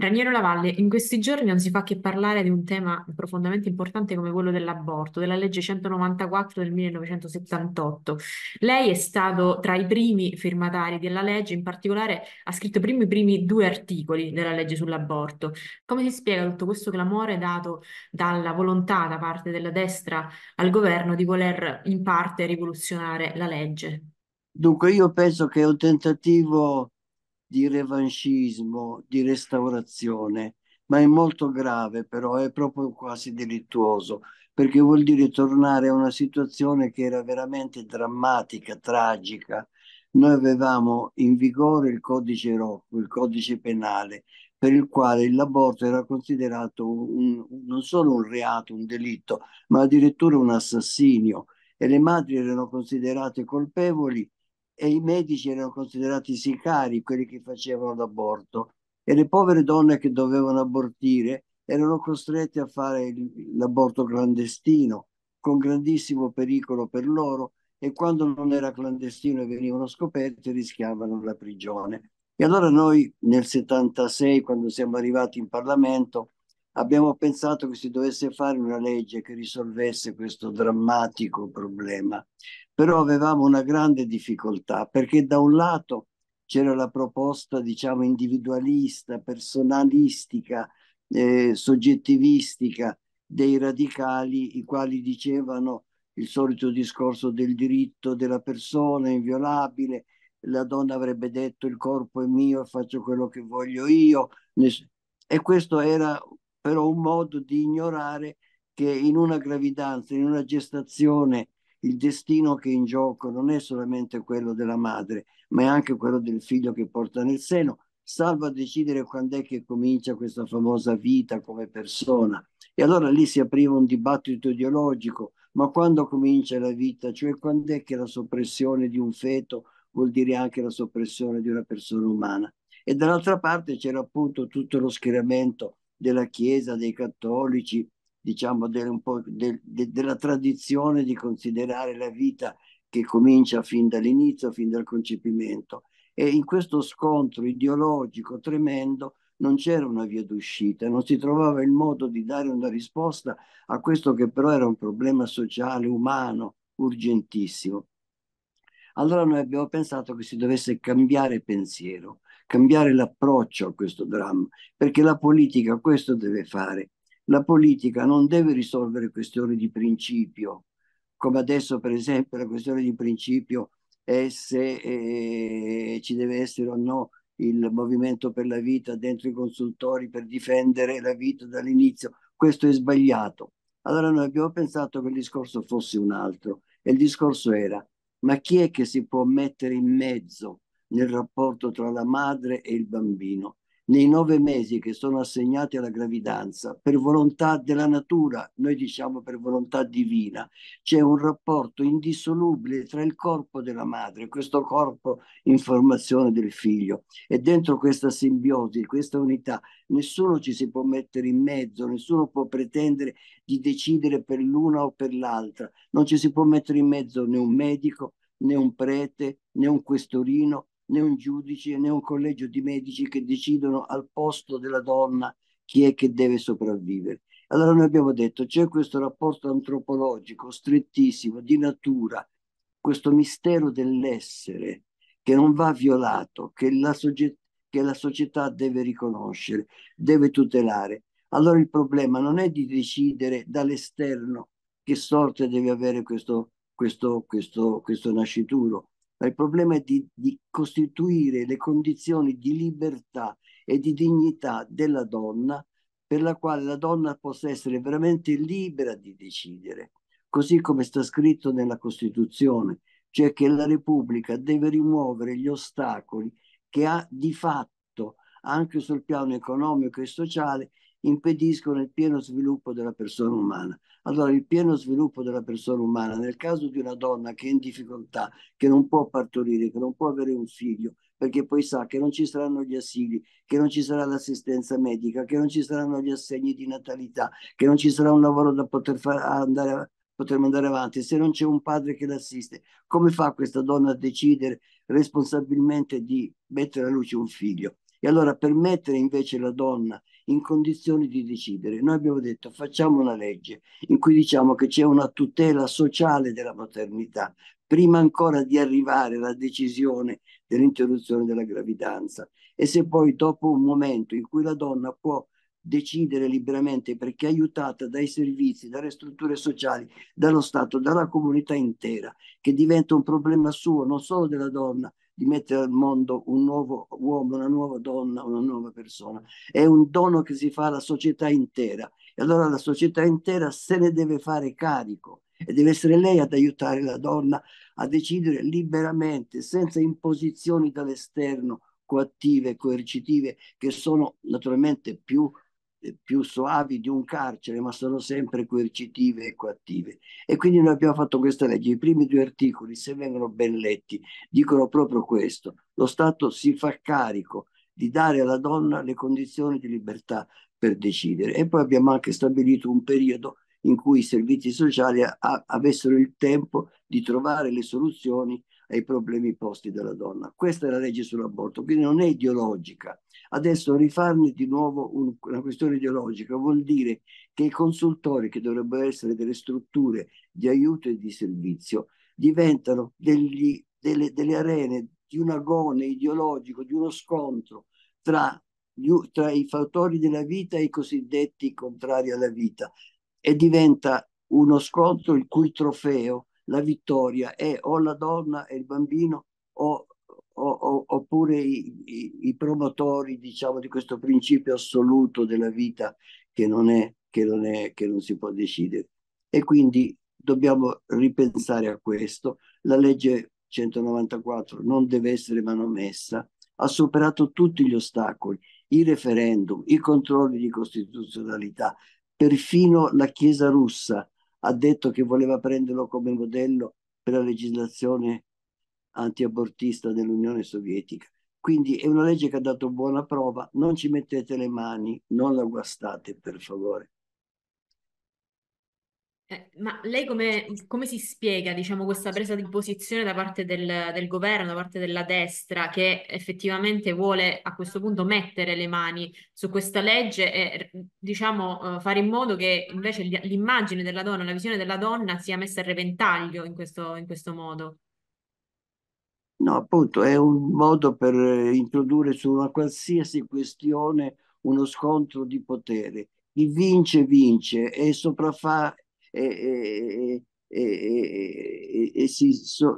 Raniero Lavalle, in questi giorni non si fa che parlare di un tema profondamente importante come quello dell'aborto, della legge 194 del 1978. Lei è stato tra i primi firmatari della legge, in particolare ha scritto prima i primi due articoli della legge sull'aborto. Come si spiega tutto questo clamore dato dalla volontà da parte della destra al governo di voler in parte rivoluzionare la legge? Dunque io penso che è un tentativo di revanchismo, di restaurazione, ma è molto grave però, è proprio quasi delittuoso, perché vuol dire tornare a una situazione che era veramente drammatica, tragica. Noi avevamo in vigore il codice Rocco, il codice penale, per il quale l'aborto era considerato un, non solo un reato, un delitto, ma addirittura un assassinio e le madri erano considerate colpevoli e i medici erano considerati sicari, quelli che facevano l'aborto e le povere donne che dovevano abortire erano costrette a fare l'aborto clandestino con grandissimo pericolo per loro e quando non era clandestino e venivano scoperte rischiavano la prigione. E allora noi nel 76, quando siamo arrivati in Parlamento, abbiamo pensato che si dovesse fare una legge che risolvesse questo drammatico problema, però avevamo una grande difficoltà perché da un lato c'era la proposta, diciamo, individualista, personalistica, eh, soggettivistica dei radicali, i quali dicevano il solito discorso del diritto della persona inviolabile, la donna avrebbe detto il corpo è mio, faccio quello che voglio io. E questo era però un modo di ignorare che in una gravidanza, in una gestazione, il destino che è in gioco non è solamente quello della madre, ma è anche quello del figlio che porta nel seno, salvo a decidere quando è che comincia questa famosa vita come persona. E allora lì si apriva un dibattito ideologico, ma quando comincia la vita, cioè quando è che la soppressione di un feto vuol dire anche la soppressione di una persona umana. E dall'altra parte c'era appunto tutto lo schieramento della Chiesa, dei cattolici, diciamo del, del, de, della tradizione di considerare la vita che comincia fin dall'inizio, fin dal concepimento. E in questo scontro ideologico tremendo non c'era una via d'uscita, non si trovava il modo di dare una risposta a questo che però era un problema sociale, umano, urgentissimo. Allora noi abbiamo pensato che si dovesse cambiare pensiero, cambiare l'approccio a questo dramma, perché la politica questo deve fare. La politica non deve risolvere questioni di principio, come adesso per esempio la questione di principio è se eh, ci deve essere o no il movimento per la vita dentro i consultori per difendere la vita dall'inizio. Questo è sbagliato. Allora noi abbiamo pensato che il discorso fosse un altro e il discorso era ma chi è che si può mettere in mezzo nel rapporto tra la madre e il bambino, nei nove mesi che sono assegnati alla gravidanza, per volontà della natura, noi diciamo per volontà divina, c'è un rapporto indissolubile tra il corpo della madre, questo corpo in formazione del figlio. E dentro questa simbiosi, questa unità, nessuno ci si può mettere in mezzo, nessuno può pretendere di decidere per l'una o per l'altra, non ci si può mettere in mezzo né un medico, né un prete, né un questorino, né un giudice né un collegio di medici che decidono al posto della donna chi è che deve sopravvivere. Allora noi abbiamo detto c'è questo rapporto antropologico strettissimo di natura, questo mistero dell'essere che non va violato, che la, che la società deve riconoscere, deve tutelare. Allora il problema non è di decidere dall'esterno che sorte deve avere questo, questo, questo, questo nascituro, ma il problema è di, di costituire le condizioni di libertà e di dignità della donna per la quale la donna possa essere veramente libera di decidere, così come sta scritto nella Costituzione, cioè che la Repubblica deve rimuovere gli ostacoli che ha di fatto anche sul piano economico e sociale impediscono il pieno sviluppo della persona umana. Allora il pieno sviluppo della persona umana, nel caso di una donna che è in difficoltà, che non può partorire, che non può avere un figlio, perché poi sa che non ci saranno gli assili, che non ci sarà l'assistenza medica, che non ci saranno gli assegni di natalità, che non ci sarà un lavoro da poter fare andare potremmo andare avanti, se non c'è un padre che l'assiste, come fa questa donna a decidere responsabilmente di mettere a luce un figlio? E allora permettere invece la donna in condizioni di decidere. Noi abbiamo detto facciamo una legge in cui diciamo che c'è una tutela sociale della maternità prima ancora di arrivare alla decisione dell'interruzione della gravidanza e se poi dopo un momento in cui la donna può decidere liberamente perché è aiutata dai servizi, dalle strutture sociali, dallo Stato, dalla comunità intera, che diventa un problema suo, non solo della donna, di mettere al mondo un nuovo uomo, una nuova donna, una nuova persona. È un dono che si fa alla società intera e allora la società intera se ne deve fare carico e deve essere lei ad aiutare la donna a decidere liberamente, senza imposizioni dall'esterno coattive, coercitive, che sono naturalmente più più soavi di un carcere, ma sono sempre coercitive e coattive. E quindi noi abbiamo fatto questa legge. I primi due articoli, se vengono ben letti, dicono proprio questo. Lo Stato si fa carico di dare alla donna le condizioni di libertà per decidere. E poi abbiamo anche stabilito un periodo in cui i servizi sociali avessero il tempo di trovare le soluzioni ai problemi posti dalla donna. Questa è la legge sull'aborto, quindi non è ideologica, Adesso rifarne di nuovo un, una questione ideologica vuol dire che i consultori, che dovrebbero essere delle strutture di aiuto e di servizio, diventano degli, delle, delle arene di un agone ideologico, di uno scontro tra, gli, tra i fattori della vita e i cosiddetti contrari alla vita e diventa uno scontro il cui trofeo, la vittoria, è o la donna e il bambino o o, o, oppure i, i, i, promotori diciamo, di questo principio assoluto della vita che non, è, che, non è, che non si può decidere. E quindi dobbiamo ripensare a questo. La legge 194 non deve essere manomessa, ha superato tutti gli ostacoli, i referendum, i controlli di costituzionalità, perfino la Chiesa russa ha detto che voleva prenderlo come modello per la legislazione antiabortista dell'Unione Sovietica. Quindi è una legge che ha dato buona prova, non ci mettete le mani, non la guastate per favore. Eh, ma lei come, come si spiega diciamo, questa presa di posizione da parte del, del, governo, da parte della destra, che effettivamente vuole a questo punto mettere le mani su questa legge e diciamo, eh, fare in modo che invece l'immagine della donna, la visione della donna sia messa a repentaglio in questo, in questo modo? No, appunto, è un modo per eh, introdurre su una qualsiasi questione uno scontro di potere. Chi vince, vince e sopraffà e, e, e, si, so,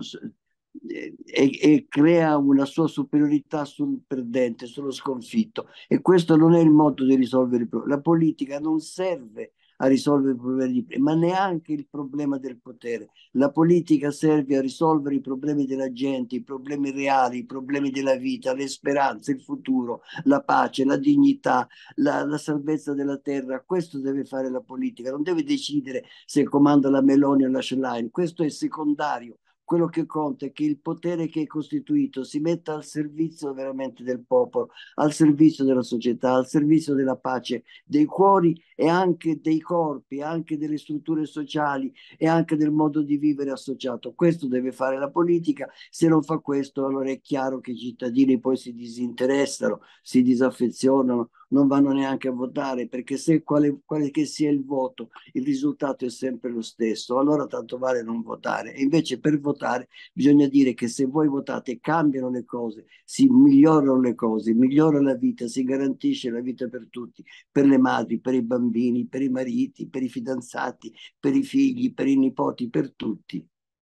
e, crea una sua superiorità sul perdente, sullo sconfitto. E questo non è il modo di risolvere il problema. La politica non serve a risolvere i problemi di ma neanche il problema del potere. La politica serve a risolvere i problemi della gente, i problemi reali, i problemi della vita, le speranze, il futuro, la pace, la dignità, la, la salvezza della terra. Questo deve fare la politica, non deve decidere se comanda la Meloni o la Schlein, questo è secondario quello che conta è che il potere che è costituito si metta al servizio veramente del popolo, al servizio della società, al servizio della pace, dei cuori e anche dei corpi, anche delle strutture sociali e anche del modo di vivere associato. Questo deve fare la politica, se non fa questo allora è chiaro che i cittadini poi si disinteressano, si disaffezionano non vanno neanche a votare, perché se quale, quale che sia il voto, il risultato è sempre lo stesso, allora tanto vale non votare. E invece per votare bisogna dire che se voi votate cambiano le cose, si migliorano le cose, migliora la vita, si garantisce la vita per tutti, per le madri, per i bambini, per i mariti, per i fidanzati, per i figli, per i nipoti, per tutti.